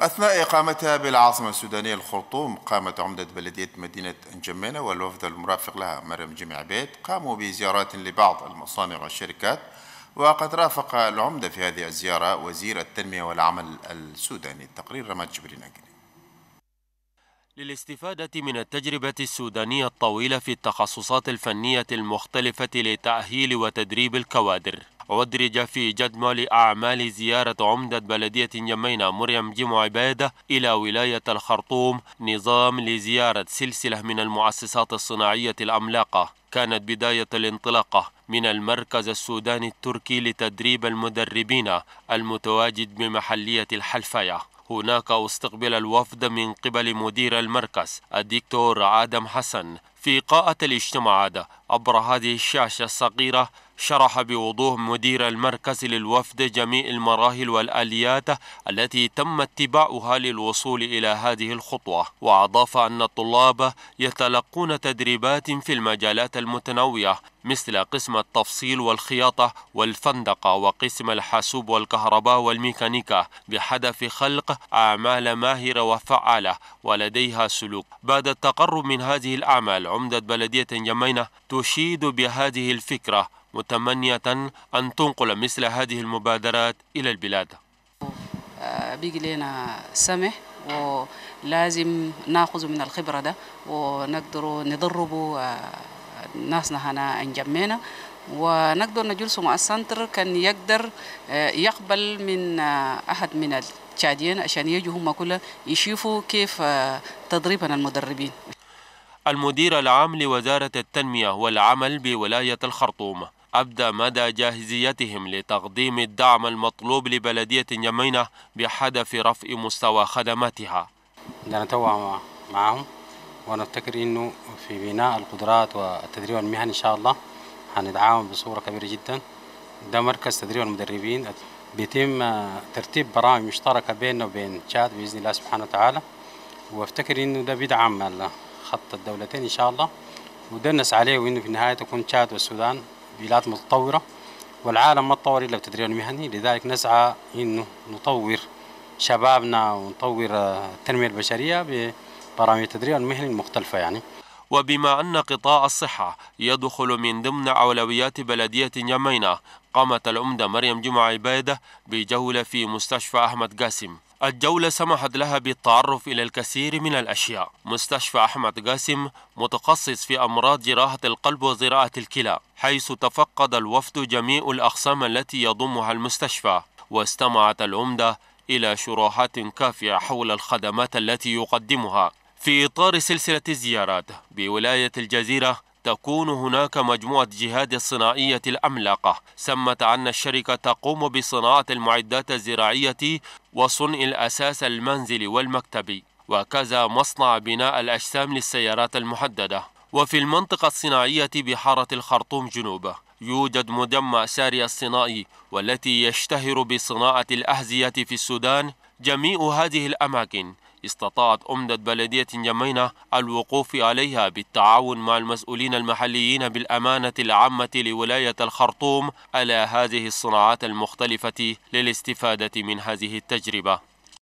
أثناء إقامتها بالعاصمة السودانية الخرطوم قامت عمدة بلدية مدينة أنجمينة والوفد المرافق لها مريم جمع عبيد قاموا بزيارات لبعض المصانع والشركات وقد رافق العمدة في هذه الزيارة وزير التنمية والعمل السوداني التقرير رماد جبرين للاستفادة من التجربة السودانية الطويلة في التخصصات الفنية المختلفة لتأهيل وتدريب الكوادر ودرج في جدول أعمال زيارة عمدة بلدية يمينة مريم جيم عبادة إلى ولاية الخرطوم نظام لزيارة سلسلة من المؤسسات الصناعية العملاقة كانت بداية الانطلاقة من المركز السوداني التركي لتدريب المدربين المتواجد بمحلية الحلفية هناك استقبل الوفد من قبل مدير المركز الدكتور آدم حسن في قاءة الاجتماعات عبر هذه الشاشة الصغيرة شرح بوضوح مدير المركز للوفد جميع المراحل والآليات التي تم اتباعها للوصول إلى هذه الخطوة وأضاف أن الطلاب يتلقون تدريبات في المجالات المتنوعة مثل قسم التفصيل والخياطة والفندقة وقسم الحاسوب والكهرباء والميكانيكا بهدف خلق أعمال ماهرة وفعالة ولديها سلوك بعد التقرب من هذه الأعمال عمدة بلدية جمينة تشيد بهذه الفكرة متمنية أن تنقل مثل هذه المبادرات إلى البلاد بيجي لنا سمح ولازم ناخذ من الخبرة ده ونقدر نضرب آه، ناسنا هنا انجمينا ونقدر نجلس مع السنتر كان يقدر آه، يقبل من آه، أحد من التشاديين عشان يجوا هم كله يشوفوا كيف تدريبنا المدربين المدير العام لوزارة التنمية والعمل بولاية الخرطوم أبدى مدى جاهزيتهم لتقديم الدعم المطلوب لبلدية يمينة بهدف رفع مستوى خدماتها نتوع معهم ونفتكر أنه في بناء القدرات والتدريب المهني إن شاء الله هنتعاون بصورة كبيرة جدا ده مركز تدريب المدربين بيتم آه، ترتيب برامج مشتركة بيننا وبين تشاد بإذن الله سبحانه وتعالى وافتكر أنه ده بيدعم خط الدولتين إن شاء الله ودنس عليه وأنه في النهاية تكون تشاد والسودان بلاد متطورة والعالم ما تطور إلا بتدريب المهني لذلك نسعى إنه نطور شبابنا ونطور آه، التنمية البشرية ببرامج التدريب المهني المختلفة يعني وبما أن قطاع الصحة يدخل من ضمن أولويات بلدية يمينة قامت الأمدة مريم جمعة عبادة بجولة في مستشفى أحمد قاسم الجولة سمحت لها بالتعرف إلى الكثير من الأشياء مستشفى أحمد قاسم متخصص في أمراض جراحة القلب وزراعة الكلى حيث تفقد الوفد جميع الأقسام التي يضمها المستشفى واستمعت العمدة إلى شروحات كافية حول الخدمات التي يقدمها في إطار سلسلة الزيارات بولاية الجزيرة تكون هناك مجموعة جهاد الصناعية العملاقة سمت أن الشركة تقوم بصناعة المعدات الزراعية وصنع الأساس المنزلي والمكتبي وكذا مصنع بناء الأجسام للسيارات المحددة وفي المنطقة الصناعية بحارة الخرطوم جنوب يوجد مجمع ساري الصناعي والتي يشتهر بصناعة الأحذية في السودان جميع هذه الأماكن استطاعت أمدة بلدية جمينة الوقوف عليها بالتعاون مع المسؤولين المحليين بالأمانة العامة لولاية الخرطوم على هذه الصناعات المختلفة للاستفادة من هذه التجربة